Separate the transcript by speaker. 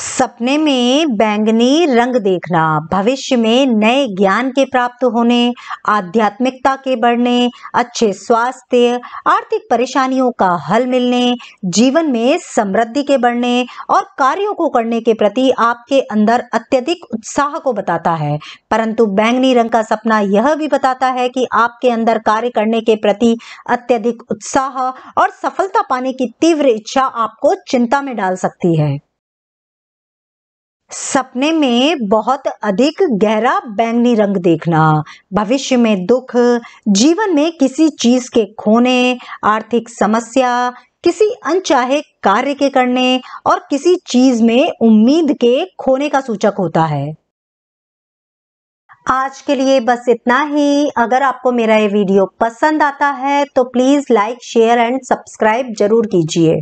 Speaker 1: सपने में बैंगनी रंग देखना भविष्य में नए ज्ञान के प्राप्त होने आध्यात्मिकता के बढ़ने अच्छे स्वास्थ्य आर्थिक परेशानियों का हल मिलने जीवन में समृद्धि के बढ़ने और कार्यों को करने के प्रति आपके अंदर अत्यधिक उत्साह को बताता है परंतु बैंगनी रंग का सपना यह भी बताता है कि आपके अंदर कार्य करने के प्रति अत्यधिक उत्साह और सफलता पाने की तीव्र इच्छा आपको चिंता में डाल सकती है सपने में बहुत अधिक गहरा बैंगनी रंग देखना भविष्य में दुख जीवन में किसी चीज के खोने आर्थिक समस्या किसी अनचाहे कार्य के करने और किसी चीज में उम्मीद के खोने का सूचक होता है आज के लिए बस इतना ही अगर आपको मेरा ये वीडियो पसंद आता है तो please like share and subscribe जरूर कीजिए